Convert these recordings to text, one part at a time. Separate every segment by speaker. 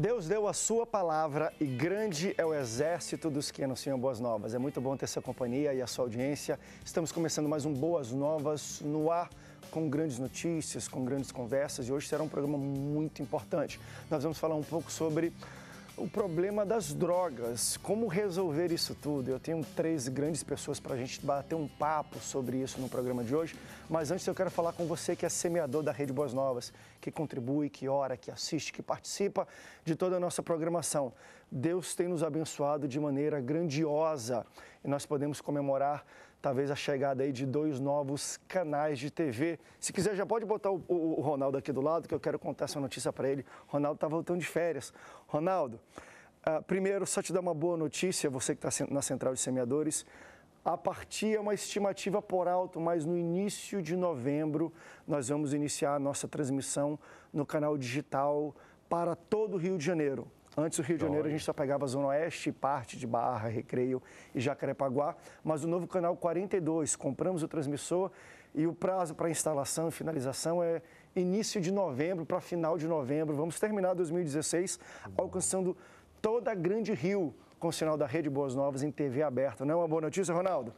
Speaker 1: Deus deu a sua palavra e grande é o exército dos que anunciam boas novas. É muito bom ter sua companhia e a sua audiência. Estamos começando mais um Boas Novas no ar com grandes notícias, com grandes conversas e hoje será um programa muito importante. Nós vamos falar um pouco sobre o problema das drogas. Como resolver isso tudo? Eu tenho três grandes pessoas para a gente bater um papo sobre isso no programa de hoje. Mas antes eu quero falar com você que é semeador da Rede Boas Novas, que contribui, que ora, que assiste, que participa de toda a nossa programação. Deus tem nos abençoado de maneira grandiosa e nós podemos comemorar talvez a chegada aí de dois novos canais de TV. Se quiser, já pode botar o, o, o Ronaldo aqui do lado, que eu quero contar essa notícia para ele. Ronaldo está voltando de férias. Ronaldo, uh, primeiro, só te dar uma boa notícia, você que está na Central de Semeadores. A partir é uma estimativa por alto, mas no início de novembro nós vamos iniciar a nossa transmissão no canal digital para todo o Rio de Janeiro. Antes o Rio de Janeiro a gente só pegava a Zona Oeste, parte de Barra, Recreio e Jacarepaguá, mas o novo canal 42, compramos o transmissor e o prazo para instalação e finalização é início de novembro para final de novembro. Vamos terminar 2016 alcançando toda a Grande Rio com o sinal da Rede Boas Novas em TV aberta. Não é uma boa notícia, Ronaldo?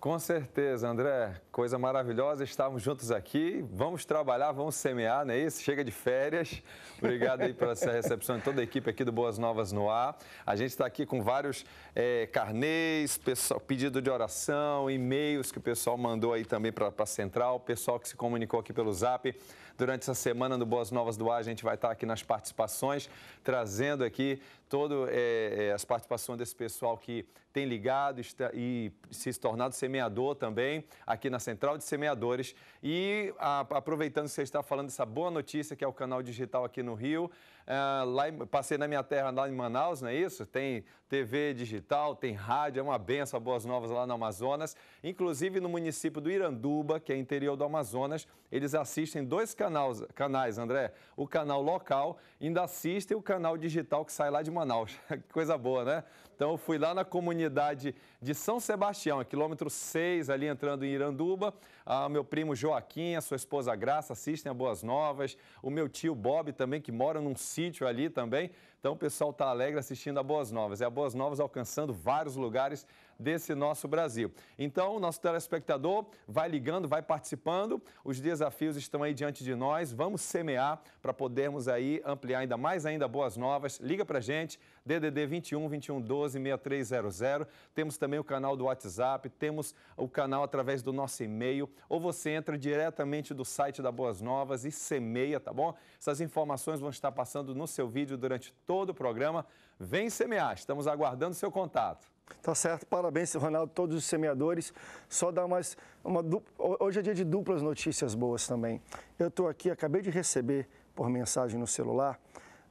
Speaker 2: Com certeza, André. Coisa maravilhosa, estamos juntos aqui. Vamos trabalhar, vamos semear, não é isso? Chega de férias. Obrigado aí pela essa recepção de toda a equipe aqui do Boas Novas no Ar. A gente está aqui com vários é, carnês, pessoal, pedido de oração, e-mails que o pessoal mandou aí também para a central, pessoal que se comunicou aqui pelo zap. Durante essa semana do Boas Novas do Ar, a gente vai estar tá aqui nas participações, trazendo aqui todas é, é, as participações desse pessoal que tem ligado está, e se tornado semeador também aqui na Central de Semeadores. E a, aproveitando que você está falando dessa boa notícia, que é o canal digital aqui no Rio, é, lá em, passei na minha terra lá em Manaus, não é isso? Tem TV digital, tem rádio, é uma benção, boas novas lá no Amazonas. Inclusive no município do Iranduba, que é interior do Amazonas, eles assistem dois canais, canais André. O canal local ainda assistem o canal digital que sai lá de Manaus. que coisa boa, né? Então eu fui lá na comunidade de São Sebastião, quilômetro 6, ali entrando em Iranduba. Ah, meu primo Joaquim, a sua esposa Graça assistem a Boas Novas. O meu tio Bob também, que mora num sítio ali também. Então o pessoal está alegre assistindo a Boas Novas. É a Boas Novas alcançando vários lugares desse nosso Brasil. Então, o nosso telespectador vai ligando, vai participando. Os desafios estão aí diante de nós. Vamos semear para podermos aí ampliar ainda mais ainda boas novas. Liga para gente, DDD 21 21 12 6300. Temos também o canal do WhatsApp, temos o canal através do nosso e-mail, ou você entra diretamente do site da Boas Novas e semeia, tá bom? Essas informações vão estar passando no seu vídeo durante todo o programa. Vem semear, estamos aguardando seu contato.
Speaker 1: Tá certo, parabéns, Ronaldo, todos os semeadores. Só dar mais uma. Hoje é dia de duplas notícias boas também. Eu estou aqui, acabei de receber por mensagem no celular.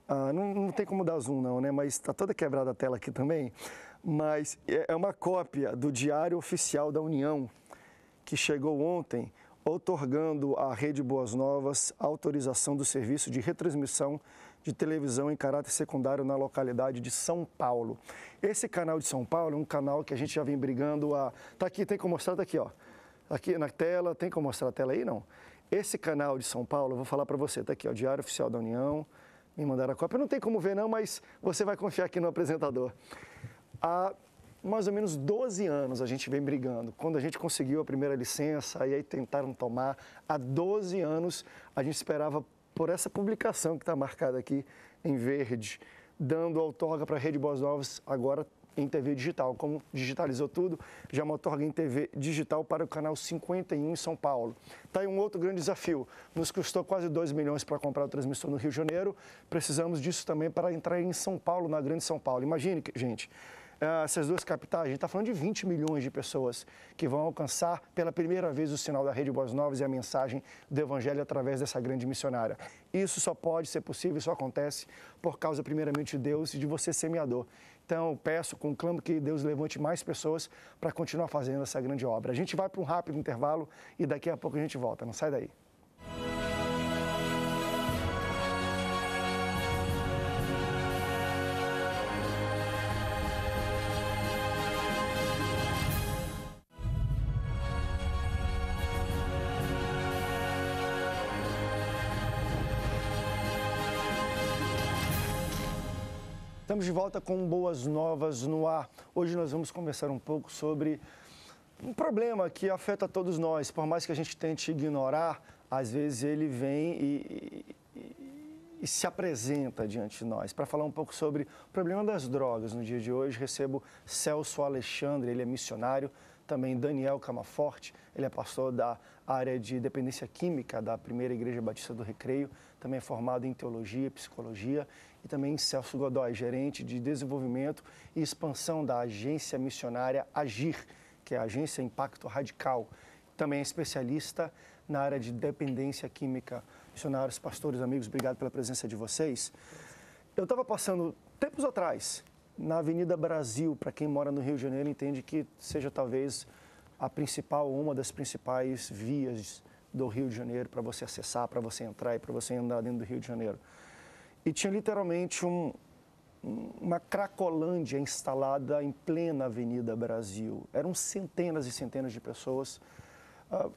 Speaker 1: Ah, não, não tem como dar zoom, não, né? Mas está toda quebrada a tela aqui também. Mas é, é uma cópia do Diário Oficial da União, que chegou ontem outorgando à Rede Boas Novas autorização do serviço de retransmissão de televisão em caráter secundário na localidade de São Paulo. Esse canal de São Paulo é um canal que a gente já vem brigando a. Tá aqui, tem como mostrar, tá aqui, ó. Tá aqui na tela, tem como mostrar a tela aí? Não. Esse canal de São Paulo, eu vou falar para você, tá aqui, ó, Diário Oficial da União, me mandaram a cópia. Não tem como ver, não, mas você vai confiar aqui no apresentador. A mais ou menos 12 anos a gente vem brigando. Quando a gente conseguiu a primeira licença, e aí tentaram tomar, há 12 anos a gente esperava por essa publicação que está marcada aqui em verde, dando outorga para a Rede Boas Novas, agora em TV digital. Como digitalizou tudo, já uma outorga em TV digital para o canal 51 em São Paulo. Está aí um outro grande desafio. Nos custou quase 2 milhões para comprar o transmissor no Rio de Janeiro. Precisamos disso também para entrar em São Paulo, na Grande São Paulo. Imagine, gente, ah, essas duas capitais, a gente está falando de 20 milhões de pessoas que vão alcançar pela primeira vez o sinal da Rede Boas Novas e a mensagem do Evangelho através dessa grande missionária. Isso só pode ser possível, só acontece por causa, primeiramente, de Deus e de você, semeador. Então, peço, conclamo que Deus levante mais pessoas para continuar fazendo essa grande obra. A gente vai para um rápido intervalo e daqui a pouco a gente volta. Não sai daí. Estamos de volta com boas novas no ar. Hoje nós vamos conversar um pouco sobre um problema que afeta todos nós. Por mais que a gente tente ignorar, às vezes ele vem e, e, e se apresenta diante de nós. Para falar um pouco sobre o problema das drogas no dia de hoje, recebo Celso Alexandre, ele é missionário, também Daniel Camaforte, ele é pastor da área de dependência química da Primeira Igreja Batista do Recreio, também é formado em teologia e psicologia e também Celso Godoy, gerente de desenvolvimento e expansão da agência missionária Agir, que é a agência Impacto Radical. Também é especialista na área de dependência química. Missionários, pastores, amigos, obrigado pela presença de vocês. Eu estava passando tempos atrás na Avenida Brasil, para quem mora no Rio de Janeiro, entende que seja talvez a principal, uma das principais vias do Rio de Janeiro para você acessar, para você entrar e para você andar dentro do Rio de Janeiro e tinha literalmente um, uma cracolândia instalada em plena Avenida Brasil. Eram centenas e centenas de pessoas, ah,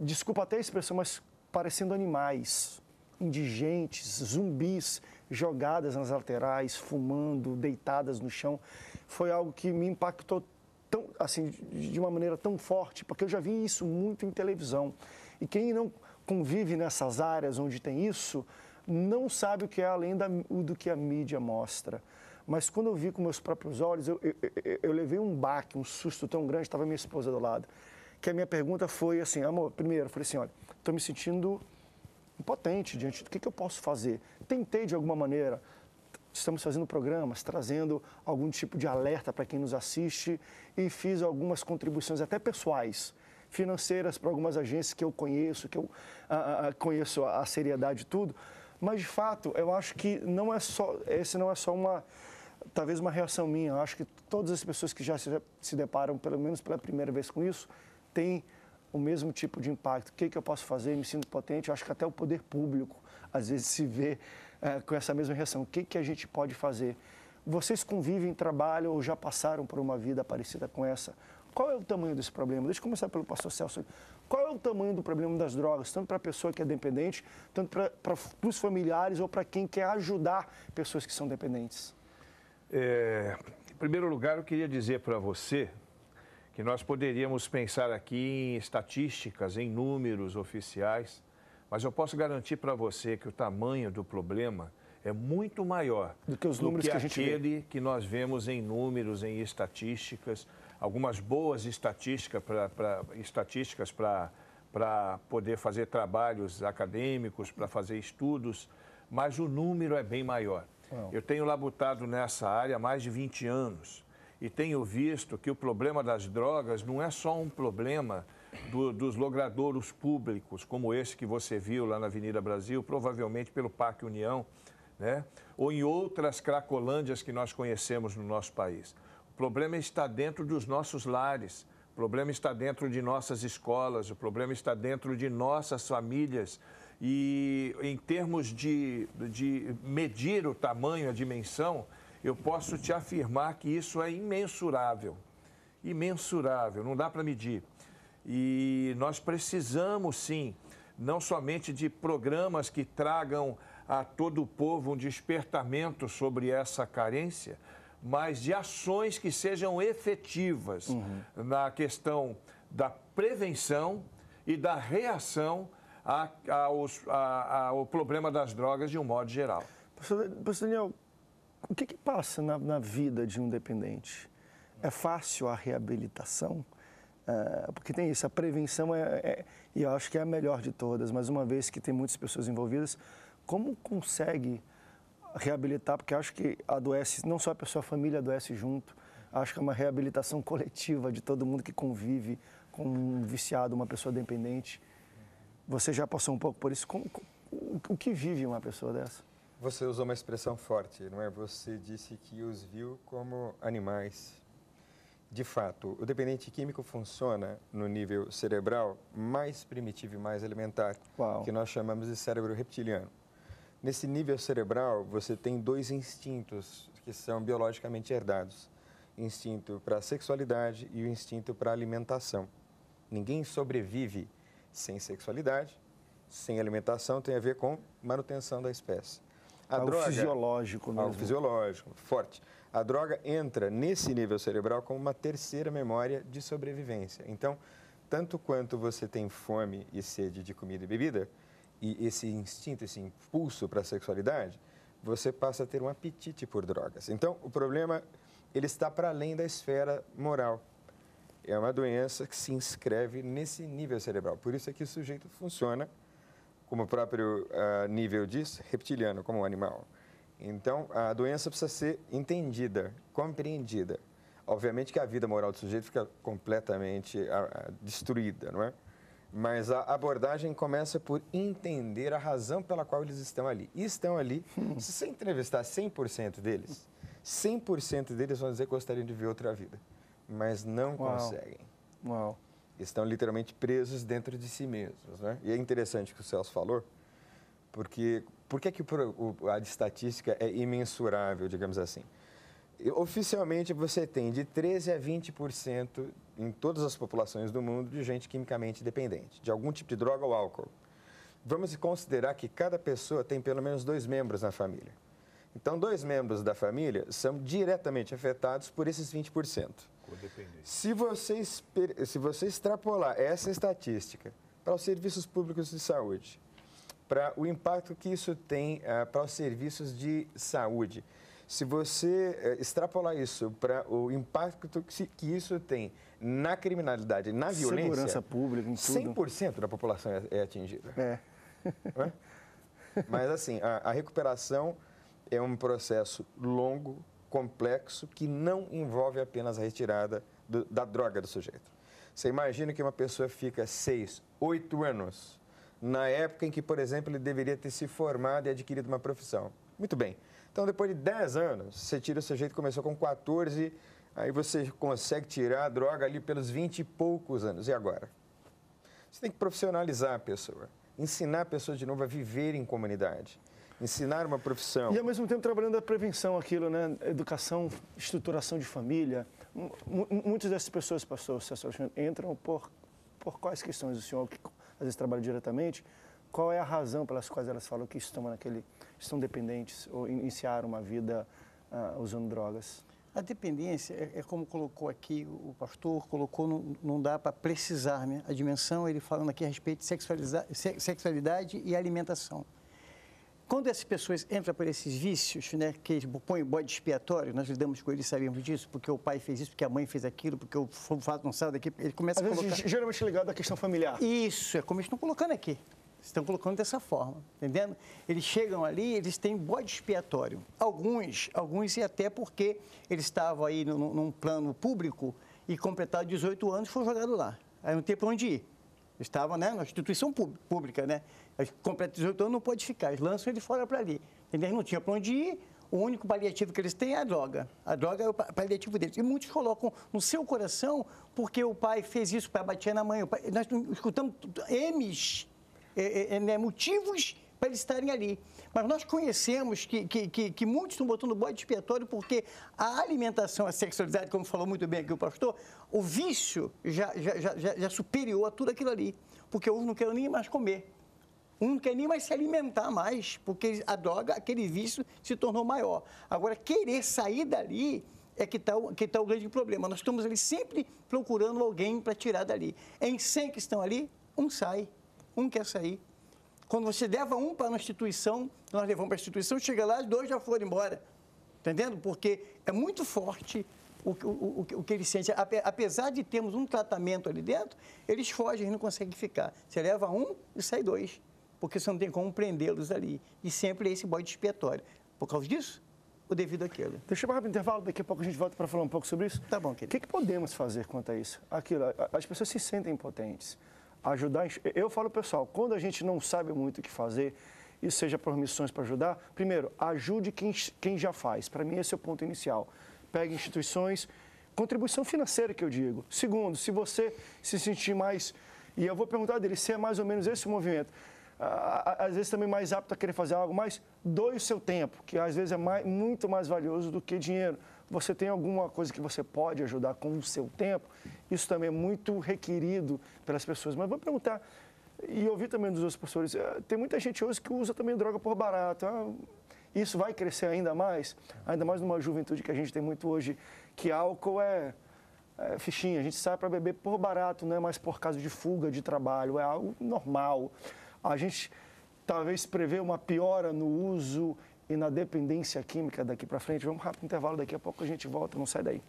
Speaker 1: desculpa até a expressão, mas parecendo animais, indigentes, zumbis, jogadas nas laterais, fumando, deitadas no chão. Foi algo que me impactou tão, assim, de uma maneira tão forte, porque eu já vi isso muito em televisão. E quem não convive nessas áreas onde tem isso, não sabe o que é além da, do que a mídia mostra. Mas quando eu vi com meus próprios olhos, eu, eu, eu, eu levei um baque, um susto tão grande, estava minha esposa do lado, que a minha pergunta foi assim, amor, primeiro, eu falei assim, olha, estou me sentindo impotente diante do que, que eu posso fazer. Tentei de alguma maneira, estamos fazendo programas, trazendo algum tipo de alerta para quem nos assiste e fiz algumas contribuições até pessoais, financeiras para algumas agências que eu conheço, que eu a, a, conheço a, a seriedade e tudo. Mas, de fato, eu acho que não é só, esse não é só uma, talvez uma reação minha. Eu acho que todas as pessoas que já se, se deparam, pelo menos pela primeira vez com isso, têm o mesmo tipo de impacto. O que, é que eu posso fazer? Me sinto potente. Eu acho que até o poder público, às vezes, se vê é, com essa mesma reação. O que, é que a gente pode fazer? Vocês convivem, trabalham ou já passaram por uma vida parecida com essa? Qual é o tamanho desse problema? Deixa eu começar pelo pastor Celso. Qual é o tamanho do problema das drogas, tanto para a pessoa que é dependente, tanto para os familiares ou para quem quer ajudar pessoas que são dependentes?
Speaker 3: É, em primeiro lugar, eu queria dizer para você que nós poderíamos pensar aqui em estatísticas, em números oficiais, mas eu posso garantir para você que o tamanho do problema é muito maior do que os números do que, que a gente aquele vê. que nós vemos em números, em estatísticas algumas boas estatísticas para estatísticas para poder fazer trabalhos acadêmicos, para fazer estudos, mas o número é bem maior. Não. Eu tenho labutado nessa área há mais de 20 anos e tenho visto que o problema das drogas não é só um problema do, dos logradouros públicos, como esse que você viu lá na Avenida Brasil, provavelmente pelo Parque União, né? ou em outras cracolândias que nós conhecemos no nosso país problema está dentro dos nossos lares, o problema está dentro de nossas escolas, o problema está dentro de nossas famílias. E em termos de, de medir o tamanho, a dimensão, eu posso te afirmar que isso é imensurável. Imensurável, não dá para medir. E nós precisamos, sim, não somente de programas que tragam a todo o povo um despertamento sobre essa carência, mas de ações que sejam efetivas uhum. na questão da prevenção e da reação a, a, a, ao problema das drogas de um modo geral.
Speaker 1: Pastor Daniel, o que, que passa na, na, vida de um dependente? É fácil a reabilitação? É, porque tem isso, a prevenção é, é, e eu acho que é a melhor de todas, mas uma vez que tem muitas pessoas envolvidas, como consegue reabilitar, porque acho que adoece, não só a pessoa, a família adoece junto. Acho que é uma reabilitação coletiva de todo mundo que convive com um viciado, uma pessoa dependente. Você já passou um pouco por isso. Como, o, o que vive uma pessoa dessa?
Speaker 4: Você usou uma expressão forte, não é? Você disse que os viu como animais. De fato, o dependente químico funciona no nível cerebral mais primitivo e mais elementar, Uau. que nós chamamos de cérebro reptiliano. Nesse nível cerebral, você tem dois instintos que são biologicamente herdados: instinto para sexualidade e o instinto para alimentação. Ninguém sobrevive sem sexualidade, sem alimentação, tem a ver com manutenção da espécie. A algo droga, fisiológico mesmo. Algo fisiológico, forte. A droga entra nesse nível cerebral como uma terceira memória de sobrevivência. Então, tanto quanto você tem fome e sede de comida e bebida, e esse instinto, esse impulso para a sexualidade, você passa a ter um apetite por drogas. Então, o problema ele está para além da esfera moral. É uma doença que se inscreve nesse nível cerebral. Por isso é que o sujeito funciona como o próprio uh, nível diz, reptiliano, como um animal. Então, a doença precisa ser entendida, compreendida. Obviamente que a vida moral do sujeito fica completamente uh, destruída, não é? Mas a abordagem começa por entender a razão pela qual eles estão ali. E estão ali, hum. se você entrevistar 100% deles, 100% deles vão dizer que gostariam de ver outra vida. Mas não Uau. conseguem. Uau. Estão literalmente presos dentro de si mesmos. Né? E é interessante o que o Celso falou, porque por que, é a estatística é imensurável, digamos assim? Oficialmente, você tem de 13% a 20% em todas as populações do mundo de gente quimicamente dependente, de algum tipo de droga ou álcool. Vamos considerar que cada pessoa tem pelo menos dois membros na família. Então, dois membros da família são diretamente afetados por esses 20%. Se você, se você extrapolar essa estatística para os serviços públicos de saúde, para o impacto que isso tem uh, para os serviços de saúde, se você uh, extrapolar isso para o impacto que, que isso tem na criminalidade, na violência. Segurança pública, em tudo. 100% da população é, é atingida. É. é. Mas, assim, a, a recuperação é um processo longo, complexo, que não envolve apenas a retirada do, da droga do sujeito. Você imagina que uma pessoa fica seis, oito anos na época em que, por exemplo, ele deveria ter se formado e adquirido uma profissão. Muito bem. Então, depois de 10 anos, você tira o sujeito que começou com 14 Aí você consegue tirar a droga ali pelos 20 e poucos anos. E agora? Você tem que profissionalizar a pessoa, ensinar a pessoa de novo a viver em comunidade, ensinar uma profissão. E ao
Speaker 1: mesmo tempo trabalhando a prevenção, aquilo, né? Educação, estruturação de família. M muitas dessas pessoas, pastor César entram por, por quais questões o senhor, que às vezes trabalha diretamente, qual é a razão pelas quais elas falam que estão naquele estão dependentes ou iniciaram uma vida uh, usando drogas? A
Speaker 5: dependência é, é, como colocou aqui o pastor, colocou, não, não dá para precisar, né? A dimensão, ele falando aqui a respeito de sexualidade, sexualidade e alimentação. Quando essas pessoas entram por esses vícios, né, que põem bode expiatório, nós lidamos com eles, sabemos disso, porque o pai fez isso, porque a mãe fez aquilo, porque o fato não saiu daqui, ele começa Às a vezes, colocar... geralmente ligado à questão familiar. Isso, é como estão colocando aqui. Estão colocando dessa forma, entendendo? Eles chegam ali, eles têm bode expiatório. Alguns, alguns e até porque eles estavam aí num, num plano público e completaram 18 anos foram jogados lá. Aí não tem para onde ir. Estava né, na instituição pública, né? Completa 18 anos, não pode ficar. Eles lançam ele fora para ali. Entendeu? não tinha para onde ir, o único paliativo que eles têm é a droga. A droga é o paliativo deles. E muitos colocam no seu coração porque o pai fez isso, o pai batia na mãe. Pai... Nós escutamos M's é, é, é, né, motivos para eles estarem ali. Mas nós conhecemos que, que, que, que muitos estão botando bode expiatório porque a alimentação, a sexualidade, como falou muito bem aqui o pastor, o vício já, já, já, já superior a tudo aquilo ali. Porque uns não querem nem mais comer. Um não quer nem mais se alimentar mais, porque a droga, aquele vício se tornou maior. Agora, querer sair dali é que está que tá o grande problema. Nós estamos ali sempre procurando alguém para tirar dali. Em 100 que estão ali, um sai um quer sair. Quando você leva um para uma instituição, nós levamos para a instituição, chega lá, dois já foram embora. Tá entendendo? Porque é muito forte o, o, o, o que eles sentem. Apesar de termos um tratamento ali dentro, eles fogem, eles não conseguem ficar. Você leva um e sai dois, porque você não tem como prendê-los ali. E sempre é esse bode expiatório. Por causa disso, o devido àquilo. Deixa eu parar para intervalo, daqui a pouco a gente volta para falar um pouco sobre isso.
Speaker 1: Tá bom, querido. O que, que podemos fazer quanto a isso? Aquilo, as pessoas se sentem impotentes ajudar. Eu falo, pessoal, quando a gente não sabe muito o que fazer, e seja por missões para ajudar, primeiro, ajude quem, quem já faz. Para mim, esse é o ponto inicial. Pegue instituições, contribuição financeira, que eu digo. Segundo, se você se sentir mais. E eu vou perguntar dele se é mais ou menos esse o movimento às vezes também mais apto a querer fazer algo, mas doe o seu tempo, que às vezes é mais, muito mais valioso do que dinheiro você tem alguma coisa que você pode ajudar com o seu tempo, isso também é muito requerido pelas pessoas. Mas vou perguntar, e ouvir também dos outros professores, eh, tem muita gente hoje que usa também droga por barato. Ah, isso vai crescer ainda mais, ainda mais numa juventude que a gente tem muito hoje, que álcool é, é fichinha, a gente sai para beber por barato, não é mais por causa de fuga de trabalho, é algo normal. A gente talvez prevê uma piora no uso e na dependência química daqui para frente. Vamos rápido intervalo, daqui a pouco a gente volta, não sai daí.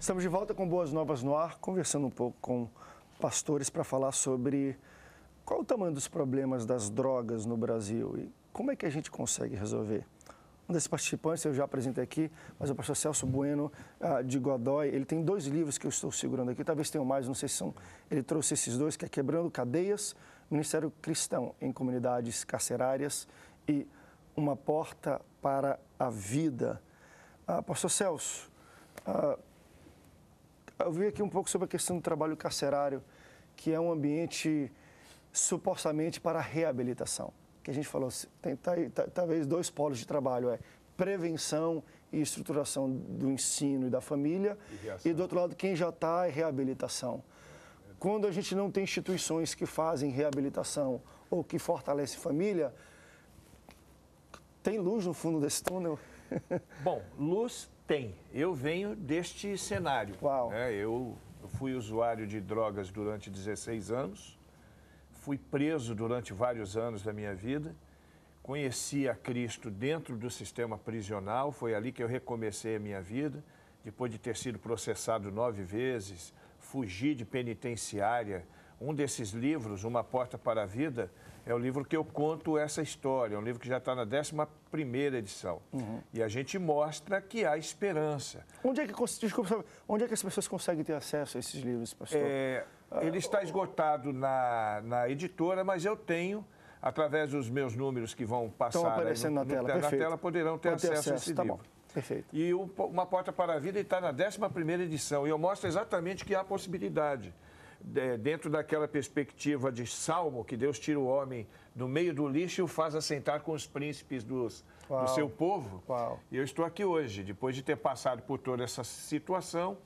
Speaker 1: Estamos de volta com Boas Novas no Ar, conversando um pouco com pastores para falar sobre qual o tamanho dos problemas das drogas no Brasil e como é que a gente consegue resolver. Um desses participantes eu já apresentei aqui, mas o pastor Celso Bueno ah, de Godói, ele tem dois livros que eu estou segurando aqui, talvez tenham mais, não sei se são. Ele trouxe esses dois, que é Quebrando Cadeias, Ministério Cristão em Comunidades Carcerárias e Uma Porta para a Vida. Ah, pastor Celso, ah, eu vi aqui um pouco sobre a questão do trabalho carcerário que é um ambiente supostamente para reabilitação. Que a gente falou, tem tá tá, talvez dois polos de trabalho, é prevenção e estruturação do ensino e da família, e, e do outro lado, quem já está é reabilitação. Quando a gente não tem instituições que fazem reabilitação ou que fortalecem família, tem luz no fundo desse túnel? Bom, luz
Speaker 3: tem. Eu venho deste cenário. Uau. é Eu fui usuário de drogas durante 16 anos, fui preso durante vários anos da minha vida, conheci a Cristo dentro do sistema prisional, foi ali que eu recomecei a minha vida, depois de ter sido processado nove vezes, fugi de penitenciária. Um desses livros, Uma Porta para a Vida, é o livro que eu conto essa história, é um livro que já está na décima primeira edição. Uhum. E a gente mostra que há esperança. Onde é que, desculpa, onde é que as pessoas conseguem ter acesso a esses livros, pastor? É, ele está ah, esgotado na, na editora, mas eu tenho através dos meus números que vão passar Estão aparecendo no, na, tela. na tela, poderão ter acesso, ter acesso, a esse tá livro. Bom. Perfeito. E o, Uma Porta para a Vida está na 11 primeira edição, e eu mostro exatamente que há possibilidade é, dentro daquela perspectiva de Salmo, que Deus tira o homem do meio do lixo e o faz assentar com os príncipes dos, do seu povo. Uau. Eu estou aqui hoje, depois de ter passado por toda essa situação.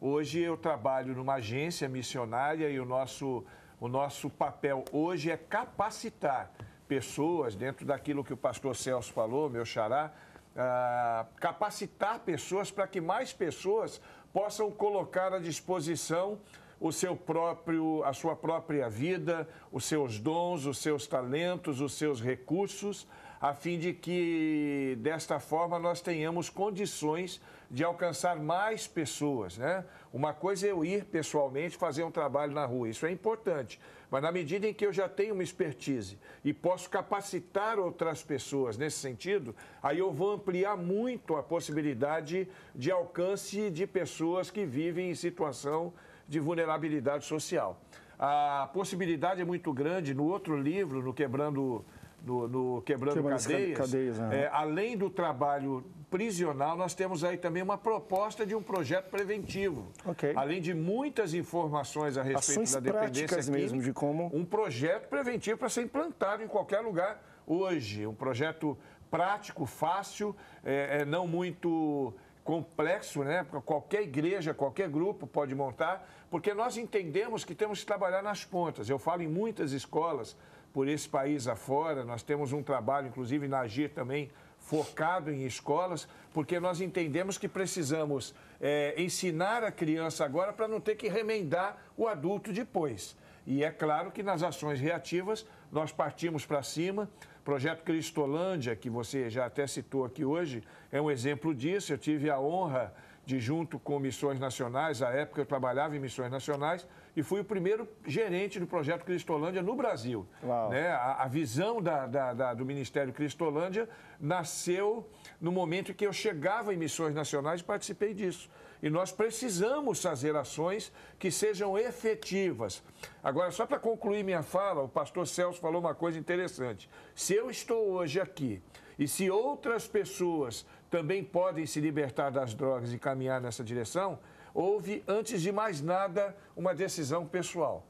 Speaker 3: Hoje eu trabalho numa agência missionária e o nosso, o nosso papel hoje é capacitar pessoas, dentro daquilo que o pastor Celso falou, meu xará, ah, capacitar pessoas para que mais pessoas possam colocar à disposição o seu próprio, a sua própria vida, os seus dons, os seus talentos, os seus recursos, a fim de que desta forma nós tenhamos condições de alcançar mais pessoas, né? Uma coisa é eu ir pessoalmente fazer um trabalho na rua, isso é importante, mas na medida em que eu já tenho uma expertise e posso capacitar outras pessoas nesse sentido, aí eu vou ampliar muito a possibilidade de alcance de pessoas que vivem em situação de vulnerabilidade social. A possibilidade é muito grande no outro livro, no Quebrando no, no Quebrando, Quebrando Cadeias. cadeias é, além do trabalho prisional, nós temos aí também uma proposta de um projeto preventivo. Okay. Além de muitas informações a respeito Ações da dependência química, mesmo de como um projeto preventivo para ser implantado em qualquer lugar hoje, um projeto prático, fácil, é, é não muito complexo, né? Qualquer igreja, qualquer grupo pode montar, porque nós entendemos que temos que trabalhar nas pontas. Eu falo em muitas escolas por esse país afora, nós temos um trabalho, inclusive na Agir também, focado em escolas, porque nós entendemos que precisamos é, ensinar a criança agora para não ter que remendar o adulto depois. E é claro que nas ações reativas nós partimos para cima, projeto Cristolândia, que você já até citou aqui hoje, é um exemplo disso. Eu tive a honra de, junto com Missões Nacionais, à época eu trabalhava em Missões Nacionais, e fui o primeiro gerente do projeto Cristolândia no Brasil. Né? A, a visão da, da, da, do Ministério Cristolândia nasceu no momento em que eu chegava em Missões Nacionais e participei disso e nós precisamos fazer ações que sejam efetivas. Agora, só para concluir minha fala, o pastor Celso falou uma coisa interessante. Se eu estou hoje aqui e se outras pessoas também podem se libertar das drogas e caminhar nessa direção, houve, antes de mais nada, uma decisão pessoal.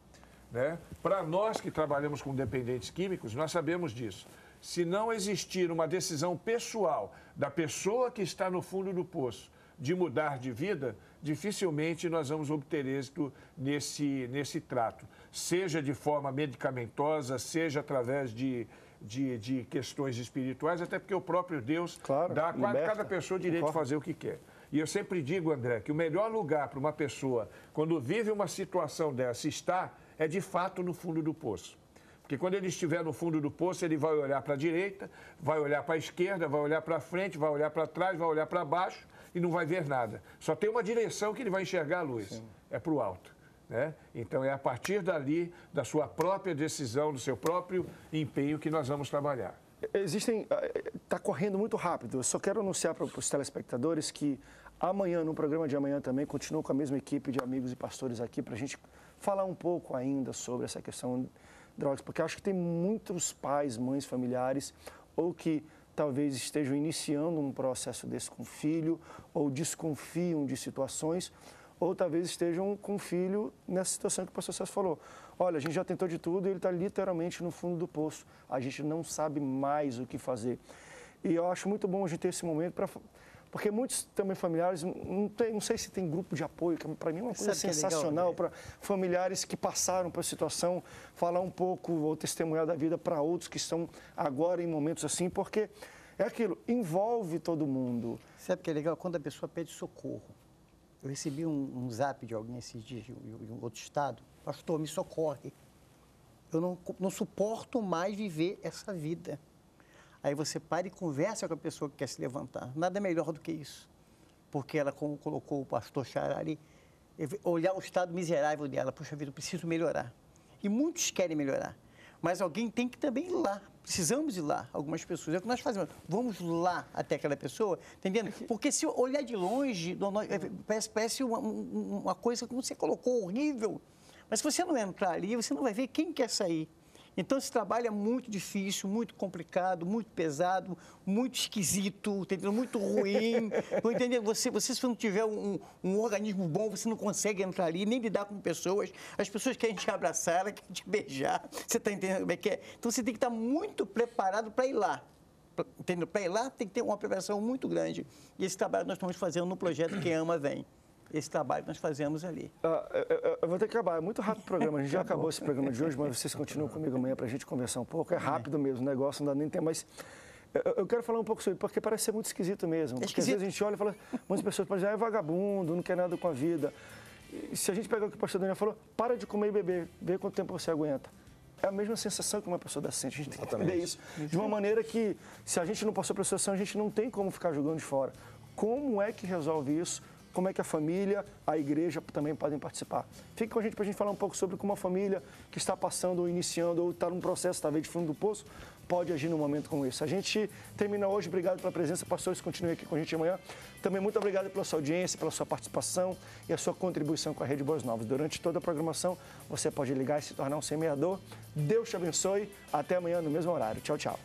Speaker 3: Né? Para nós que trabalhamos com dependentes químicos, nós sabemos disso. Se não existir uma decisão pessoal da pessoa que está no fundo do poço de mudar de vida, dificilmente nós vamos obter êxito nesse, nesse trato, seja de forma medicamentosa, seja através de, de, de questões espirituais, até porque o próprio Deus claro, dá a cada pessoa o direito de fazer o que quer. E eu sempre digo, André, que o melhor lugar para uma pessoa, quando vive uma situação dessa, estar, é de fato no fundo do poço. Porque quando ele estiver no fundo do poço, ele vai olhar para a direita, vai olhar para a esquerda, vai olhar para frente, vai olhar para trás, vai olhar para baixo e não vai ver nada. Só tem uma direção que ele vai enxergar a luz, Sim. é para o alto. Né? Então é a partir dali, da sua própria decisão, do seu próprio empenho que nós vamos trabalhar. Existem.
Speaker 1: Está ah, correndo muito rápido. Eu só quero anunciar para os telespectadores que amanhã, no programa de amanhã também, continuo com a mesma equipe de amigos e pastores aqui para a gente falar um pouco ainda sobre essa questão de drogas, porque acho que tem muitos pais, mães, familiares ou que talvez estejam iniciando um processo desse com filho, ou desconfiam de situações, ou talvez estejam com filho nessa situação que o pastor César falou. Olha, a gente já tentou de tudo e ele está literalmente no fundo do poço. A gente não sabe mais o que fazer. E eu acho muito bom a gente ter esse momento para porque muitos também familiares, não, tem, não sei se tem grupo de apoio, que para mim é uma coisa Sabe é sensacional, é para familiares que passaram por situação, falar um pouco ou testemunhar da vida para outros que estão agora em momentos assim, porque
Speaker 5: é aquilo, envolve todo mundo. Sabe o que é legal? Quando a pessoa pede socorro. Eu recebi um, um zap de alguém esses dias, em um outro estado, pastor, me socorre. Eu não, não suporto mais viver essa vida. Aí você para e conversa com a pessoa que quer se levantar. Nada melhor do que isso. Porque ela, como colocou o pastor Charari, é olhar o estado miserável dela, Poxa vida, eu preciso melhorar. E muitos querem melhorar. Mas alguém tem que também ir lá. Precisamos ir lá, algumas pessoas. É o que nós fazemos. Vamos lá até aquela pessoa, entendendo? Porque se olhar de longe, é, parece, parece uma, uma coisa, como você colocou, horrível. Mas se você não entrar ali, você não vai ver quem quer sair. Então, esse trabalho é muito difícil, muito complicado, muito pesado, muito esquisito, entendeu? muito ruim. entendeu? Você, você, se não tiver um, um, organismo bom, você não consegue entrar ali, nem lidar com pessoas. As pessoas querem te abraçar, elas querem te beijar. Você está entendendo como é que é? Então, você tem que estar tá muito preparado para ir lá Para ir lá tem que ter uma preparação muito grande. E esse trabalho nós estamos fazendo no projeto Quem Ama Vem esse trabalho que nós fazemos ali. Ah, eu, eu, vou ter que acabar, é muito rápido o programa, a gente já acabou esse programa de hoje, mas vocês
Speaker 1: continuam comigo amanhã para a gente conversar um pouco. É, é rápido mesmo o negócio, não dá nem tempo, mas eu quero falar um pouco sobre, porque parece ser muito esquisito mesmo. É esquisito. Porque às vezes a gente olha e fala, muitas pessoas podem dizer, ah, é vagabundo, não quer nada com a vida. E se a gente pegar o que o pastor Daniel falou, para de comer e beber, vê quanto tempo você aguenta. É a mesma sensação que uma pessoa dá sente. A gente tem que entender isso. De uma maneira que, se a gente não passou pela situação, a gente não tem como ficar jogando de fora. Como é que resolve isso? como é que a família, a igreja também podem participar. Fique com a gente para a gente falar um pouco sobre como a família que está passando ou iniciando ou está num processo talvez de fundo do poço pode agir num momento como esse. A gente termina hoje, obrigado pela presença, pastores, continue aqui com a gente amanhã. Também muito obrigado pela sua audiência, pela sua participação e a sua contribuição com a Rede Boas Novas. Durante toda a programação, você pode ligar e se tornar um semeador. Deus te abençoe. Até amanhã no mesmo horário. Tchau, tchau.